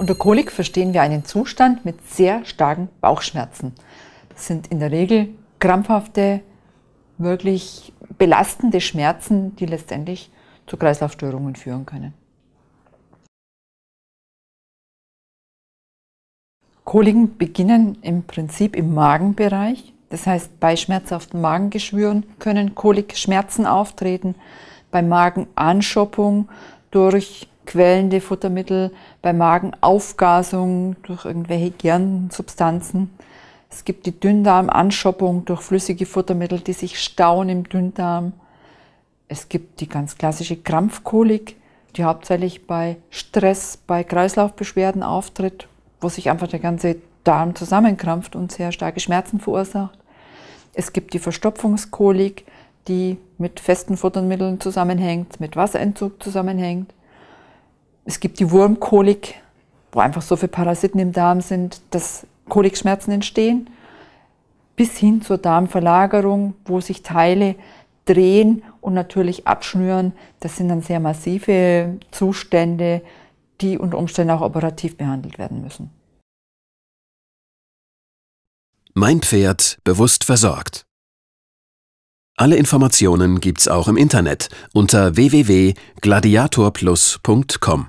Unter Kolik verstehen wir einen Zustand mit sehr starken Bauchschmerzen. Das sind in der Regel krampfhafte, wirklich belastende Schmerzen, die letztendlich zu Kreislaufstörungen führen können. Koliken beginnen im Prinzip im Magenbereich. Das heißt, bei schmerzhaften Magengeschwüren können Kolik-Schmerzen auftreten, bei Magenanschoppung durch quellende Futtermittel, bei Magenaufgasung durch irgendwelche Gernsubstanzen. Es gibt die Dünndarmanschoppung durch flüssige Futtermittel, die sich stauen im Dünndarm. Es gibt die ganz klassische Krampfkolik, die hauptsächlich bei Stress, bei Kreislaufbeschwerden auftritt, wo sich einfach der ganze Darm zusammenkrampft und sehr starke Schmerzen verursacht. Es gibt die Verstopfungskolik, die mit festen Futtermitteln zusammenhängt, mit Wasserentzug zusammenhängt. Es gibt die Wurmkolik, wo einfach so viele Parasiten im Darm sind, dass Kolikschmerzen entstehen, bis hin zur Darmverlagerung, wo sich Teile drehen und natürlich abschnüren. Das sind dann sehr massive Zustände, die unter Umständen auch operativ behandelt werden müssen. Mein Pferd bewusst versorgt. Alle Informationen gibt's auch im Internet unter www.gladiatorplus.com.